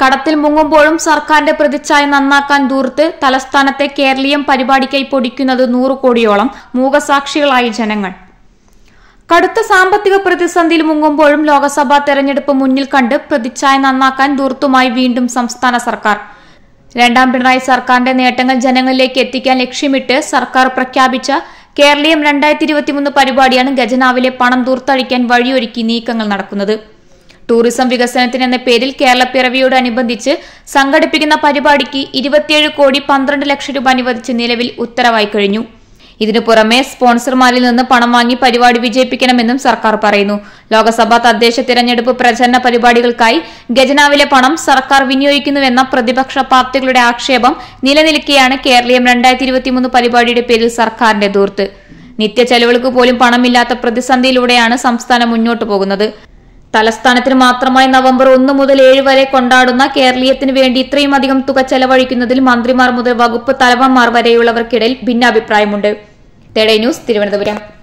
കടത്തിൽ മുങ്ങുമ്പോഴും സർക്കാരിന്റെ പ്രതിച്ഛായ നന്നാക്കാൻ ദൂർത്ത് തലസ്ഥാനത്തെ കേരളീയം പരിപാടിക്കായി പൊടിക്കുന്നത് നൂറു കോടിയോളം മൂകസാക്ഷികളായി ജനങ്ങൾ കടുത്ത സാമ്പത്തിക പ്രതിസന്ധിയിൽ മുങ്ങുമ്പോഴും ലോക്സഭാ തെരഞ്ഞെടുപ്പ് മുന്നിൽ കണ്ട് പ്രതിച്ഛായ നന്നാക്കാൻ ദൂർത്തുമായി വീണ്ടും സംസ്ഥാന സർക്കാർ രണ്ടാം പിണറായി സർക്കാരിന്റെ നേട്ടങ്ങൾ ജനങ്ങളിലേക്ക് എത്തിക്കാൻ ലക്ഷ്യമിട്ട് സർക്കാർ പ്രഖ്യാപിച്ച കേരളീയം രണ്ടായിരത്തി ഇരുപത്തിമൂന്ന് പരിപാടിയാണ് ഗജനാവിലെ പണം ദൂർത്തഴിക്കാൻ വഴിയൊരുക്കി നീക്കങ്ങൾ നടക്കുന്നത് ടൂറിസം വികസനത്തിന് എന്ന പേരിൽ കേരളപ്പിറവിയോടനുബന്ധിച്ച് സംഘടിപ്പിക്കുന്ന പരിപാടിക്ക് ഇരുപത്തിയേഴ് കോടി പന്ത്രണ്ട് ലക്ഷം രൂപ അനുവദിച്ച് നിലവിൽ ഉത്തരവായി കഴിഞ്ഞു ഇതിനു പുറമെ സ്പോൺസർമാരിൽ നിന്ന് പണം വാങ്ങി പരിപാടി വിജയിപ്പിക്കണമെന്നും സർക്കാർ പറയുന്നു ലോക്സഭാ തദ്ദേശ തിരഞ്ഞെടുപ്പ് പ്രചരണ പരിപാടികൾക്കായി ഗജനാവിലെ പണം സർക്കാർ വിനിയോഗിക്കുന്നുവെന്ന പ്രതിപക്ഷ പാർട്ടികളുടെ ആക്ഷേപം നിലനിൽക്കെയാണ് കേരളീയം രണ്ടായിരത്തി ഇരുപത്തിമൂന്ന് പരിപാടിയുടെ പേരിൽ സർക്കാരിന്റെ ദൂർത്ത് നിത്യ ചെലവുകൾക്ക് പോലും പണമില്ലാത്ത പ്രതിസന്ധിയിലൂടെയാണ് സംസ്ഥാനം മുന്നോട്ടു പോകുന്നത് തലസ്ഥാനത്തിന് മാത്രമായി നവംബർ ഒന്ന് മുതൽ ഏഴ് വരെ കൊണ്ടാടുന്ന കേരളീയത്തിന് വേണ്ടി ഇത്രയും അധികം തുക ചെലവഴിക്കുന്നതിൽ മന്ത്രിമാർ മുതൽ വകുപ്പ് തലവന്മാർ വരെയുള്ളവർക്കിടയിൽ ഭിന്നാഭിപ്രായമുണ്ട് ന്യൂസ് തിരുവനന്തപുരം